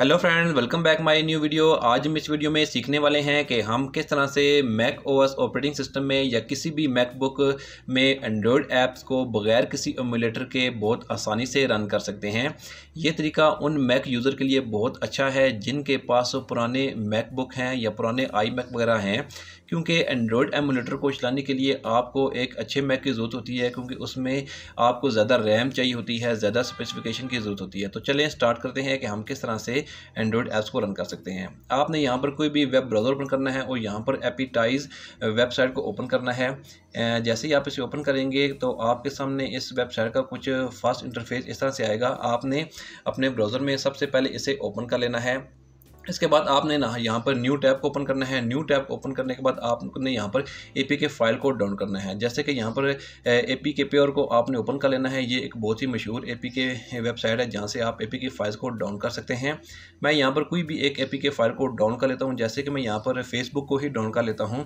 hello friends welcome back my new video आज हम इस वीडियो में सीखने वाले हैं कि हम किस तरह से मैक ओएस ऑपरेटिंग सिस्टम में या किसी भी मैकबुक में एंड्रॉयड ऐप्स को बगैर किसी एमुलेटर के बहुत आसानी से रन कर सकते हैं ये तरीका उन मैक यूज़र के लिए बहुत अच्छा है जिनके पास पुराने मैकबुक हैं या पुराने आई मैक वगैरह हैं क्योंकि एंड्रॉयड एमोनीटर को चलाने के लिए आपको एक अच्छे मैक की ज़रूरत होती है क्योंकि उसमें आपको ज़्यादा रैम चाहिए होती है ज़्यादा स्पेसिफिकेशन की ज़रूरत होती है तो चलें स्टार्ट करते हैं कि हम किस तरह से एंड्रॉयड ऐप्स को रन कर सकते हैं आपने यहाँ पर कोई भी वेब ब्राउज़र ओपन करना है और यहाँ पर एपीटाइज वेबसाइट को ओपन करना है जैसे ही आप इसे ओपन करेंगे तो आपके सामने इस वेबसाइट का कुछ फास्ट इंटरफेस इस तरह से आएगा आपने अपने ब्राउज़र में सबसे पहले इसे ओपन कर लेना है इसके बाद आपने ना यहाँ पर न्यू टैब को ओपन करना है न्यू टैब ओपन करने के बाद आपने यहाँ पर ए के फाइल को डाउन करना है जैसे कि यहाँ पर ए पी के प्योर को आपने ओपन कर लेना है ये एक बहुत ही मशहूर ए के वेबसाइट है जहाँ से आप ए के फाइल्स को डाउन कर सकते हैं मैं यहाँ पर कोई भी एक ए के फाइल को डाउन कर लेता हूँ जैसे कि मैं यहाँ पर फेसबुक को ही डाउन कर लेता हूँ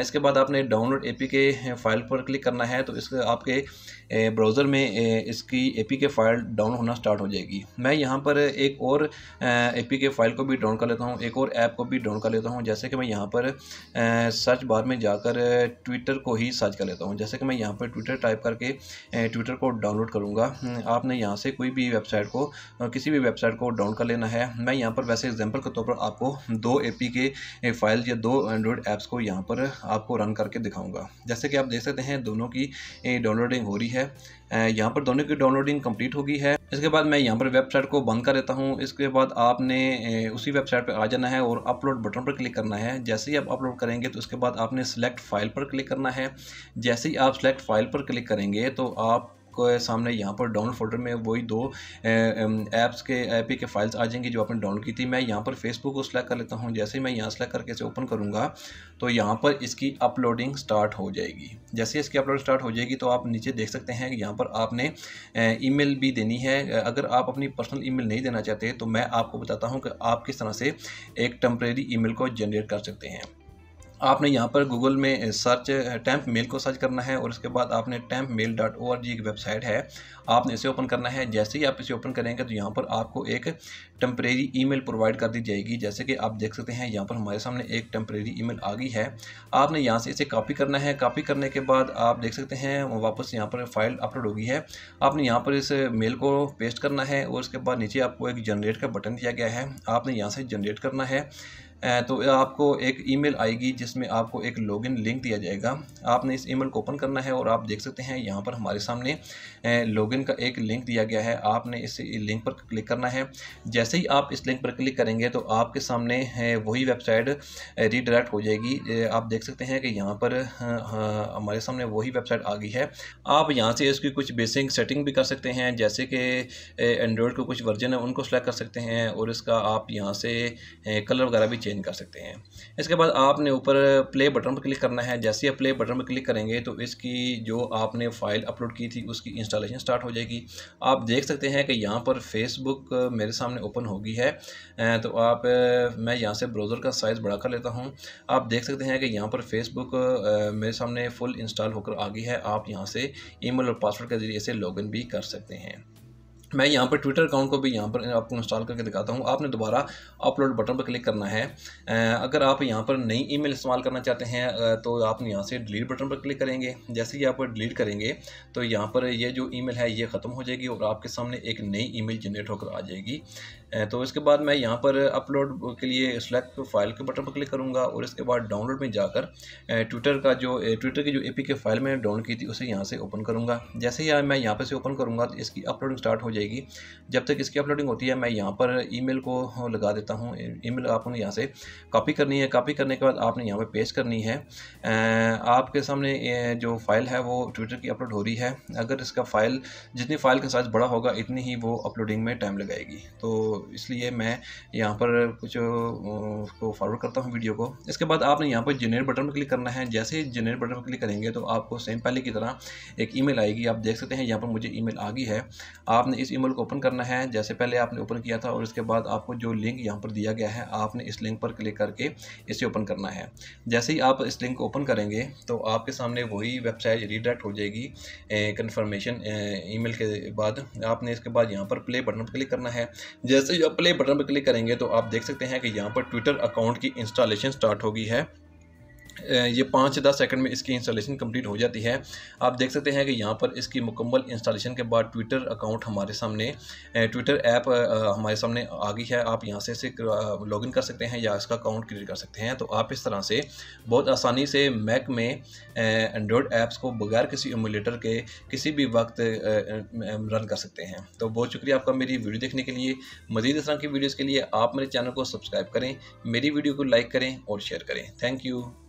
इसके बाद आपने डाउनलोड ए के फाइल पर क्लिक करना है तो इस आपके ब्राउज़र में इसकी ए के फाइल डाउन होना स्टार्ट हो जाएगी मैं यहाँ पर एक और ए के फाइल को भी डाउन कर लेता हूँ एक और ऐप को भी डाउन कर लेता हूँ जैसे कि मैं यहाँ पर सर्च बार में जाकर ट्विटर को ही सर्च कर लेता हूँ जैसे कि मैं यहाँ पर ट्विटर टाइप करके ट्विटर को डाउनलोड करूँगा हम्म, आपने यहाँ से कोई भी वेबसाइट को किसी भी वेबसाइट को डाउन कर लेना है मैं यहाँ पर वैसे एग्जाम्पल के तौर पर आपको दो ए के फाइल या दो एंड्रॉयड ऐप्स को यहाँ पर आपको रन करके दिखाऊँगा जैसे कि आप देख सकते हैं दोनों की डाउनलोडिंग हो रही है यहाँ पर दोनों की डाउनलोडिंग कंप्लीट हो गई है इसके बाद मैं यहाँ पर वेबसाइट को बंद कर देता हूँ इसके बाद आपने उसी वेबसाइट पर आ जाना है और अपलोड बटन पर क्लिक करना है जैसे ही आप अपलोड करेंगे तो उसके बाद आपने सेलेक्ट फाइल पर क्लिक करना है जैसे ही आप सेलेक्ट फाइल पर क्लिक करेंगे तो आप आपको सामने यहाँ पर डाउनलोड फोल्डर में वही दो ऐप्स के ऐप के फाइल्स आ जाएंगी जो आपने डाउनलोड की थी मैं यहाँ पर फेसबुक को सिलेक्ट कर लेता हूँ जैसे मैं यहाँ सेलेक्ट करके इसे ओपन करूँगा तो यहाँ पर इसकी अपलोडिंग स्टार्ट हो जाएगी जैसे इसकी अपलोड स्टार्ट हो जाएगी तो आप नीचे देख सकते हैं यहाँ पर आपने ई भी देनी है अगर आप अपनी पर्सनल ई नहीं देना चाहते तो मैं आपको बताता हूँ कि आप किस तरह से एक टम्प्रेरी ई को जनरेट कर सकते हैं आपने यहाँ पर गूगल में सर्च टैंप मेल को सर्च करना है और इसके बाद आपने temp mail dot O R G एक वेबसाइट है आपने इसे ओपन करना है जैसे ही आप इसे ओपन करेंगे तो यहाँ पर आपको एक टेम्परेरी ईमेल प्रोवाइड कर दी जाएगी जैसे कि आप देख सकते हैं यहाँ पर हमारे सामने एक टेम्परेरी ईमेल आ गई है आपने यहाँ से इसे कॉपी करना है कॉपी करने के बाद आप देख सकते हैं वापस यहाँ पर फाइल अपलोड होगी है आपने यहाँ पर इस मेल को पेस्ट करना है और उसके बाद नीचे आपको एक जनरेट का बटन दिया गया है आपने यहाँ से जनरेट करना है तो आपको एक ईमेल आएगी जिसमें आपको एक लॉगिन लिंक दिया जाएगा आपने इस ईमेल को ओपन करना है और आप देख सकते हैं यहाँ पर हमारे सामने लॉगिन का एक लिंक दिया गया है आपने इस लिंक पर क्लिक करना है जैसे ही आप इस लिंक पर क्लिक करेंगे तो आपके सामने वही वेबसाइट रीडायरेक्ट हो जाएगी आप देख सकते हैं कि यहाँ पर हमारे सामने वही वेबसाइट आ गई है आप यहाँ से इसकी कुछ बेसिक सेटिंग भी कर सकते हैं जैसे कि एंड्रॉयड के कुछ वर्जन है उनको सेलेक्ट कर सकते हैं और इसका आप यहाँ से कलर वगैरह भी चेंज कर सकते हैं इसके बाद आपने ऊपर प्ले बटन पर क्लिक करना है जैसे आप प्ले बटन पर क्लिक करेंगे तो इसकी जो आपने फ़ाइल अपलोड की थी उसकी इंस्टॉलेशन स्टार्ट हो जाएगी आप देख सकते हैं कि यहाँ पर फेसबुक मेरे सामने ओपन होगी है तो आप मैं यहाँ से ब्राउज़र का साइज़ बढ़ा कर लेता हूँ आप देख सकते हैं कि यहाँ पर फेसबुक मेरे सामने फ़ुल इंस्टॉल होकर आ गई है आप यहाँ से ईमेल और पासवर्ड के ज़रिए से लॉगिन भी कर सकते हैं मैं यहाँ पर ट्विटर अकाउंट को भी यहाँ पर आपको इंस्टॉल करके दिखाता हूँ आपने दोबारा अपलोड बटन पर क्लिक करना है अगर आप यहाँ पर नई ईमेल इस्तेमाल करना चाहते हैं तो आप यहाँ से डिलीट बटन पर क्लिक करेंगे जैसे ही आप डिलीट करेंगे तो यहाँ पर ये जो ईमेल है ये ख़त्म हो जाएगी और आपके सामने एक नई ईमेल जनरेट होकर आ जाएगी तो इसके बाद मैं यहाँ पर अपलोड के लिए सेलेक्ट फाइल के बटन पर क्लिक करूँगा और इसके बाद डाउनलोड में जाकर ट्विटर का जो ट्विटर की जो ए के फाइल मैंने डाउनलोड की थी उसे यहाँ से ओपन करूँगा जैसे ही मैं यहाँ पर से ओपन करूँगा तो इसकी अपलोडिंग स्टार्ट हो जाएगी जब तक इसकी अपलोडिंग होती है मैं यहाँ पर ई को हाँ, लगा देता हूँ ई मेल आपने यहाँ से कापी करनी है कापी करने के बाद आपने यहाँ पर पेज करनी है आपके सामने जो फाइल है वो ट्विटर की अपलोड हो रही है अगर इसका फाइल जितनी फाइल का साइज़ बड़ा होगा इतनी ही वो अपलोडिंग में टाइम लगाएगी तो इसलिए मैं यहाँ पर कुछ उसको फॉरवर्ड करता हूँ वीडियो को इसके बाद आपने यहाँ पर जनरेट बटन पर क्लिक करना है जैसे ही जनरेट बटन पर क्लिक करेंगे तो आपको सेम पहले की तरह एक ईमेल आएगी आप देख सकते हैं यहाँ पर मुझे ई आ गई है आपने इस ई को ओपन करना है जैसे पहले आपने ओपन किया था और इसके बाद आपको जो लिंक यहाँ पर दिया गया है आपने इस लिंक पर क्लिक करके इसे ओपन करना है जैसे ही आप इस लिंक को ओपन करेंगे तो आपके सामने वही वेबसाइट रिडायरेक्ट हो जाएगी कन्फर्मेशन ईमेल के बाद आपने इसके बाद यहाँ पर प्ले बटन पर क्लिक करना है जैसे जैसे ही आप प्ले बटन पर क्लिक करेंगे तो आप देख सकते हैं कि यहाँ पर ट्विटर अकाउंट की इंस्टॉलेशन स्टार्ट होगी है ये पाँच से दस सेकंड में इसकी इंस्टॉलेशन कंप्लीट हो जाती है आप देख सकते हैं कि यहाँ पर इसकी मुकम्मल इंस्टॉलेशन के बाद ट्विटर अकाउंट हमारे सामने ट्विटर ऐप हमारे सामने आ गई है आप यहाँ से इसे लॉगिन कर सकते हैं या इसका अकाउंट क्रिएट कर सकते हैं तो आप इस तरह से बहुत आसानी से मैक में एंड्रॉयड ऐप्स को बगैर किसी एमुलेटर के किसी भी वक्त रन कर सकते हैं तो बहुत शुक्रिया आपका मेरी वीडियो देखने के लिए मज़ीद इस तरह की वीडियोज़ के लिए आप मेरे चैनल को सब्सक्राइब करें मेरी वीडियो को लाइक करें और शेयर करें थैंक यू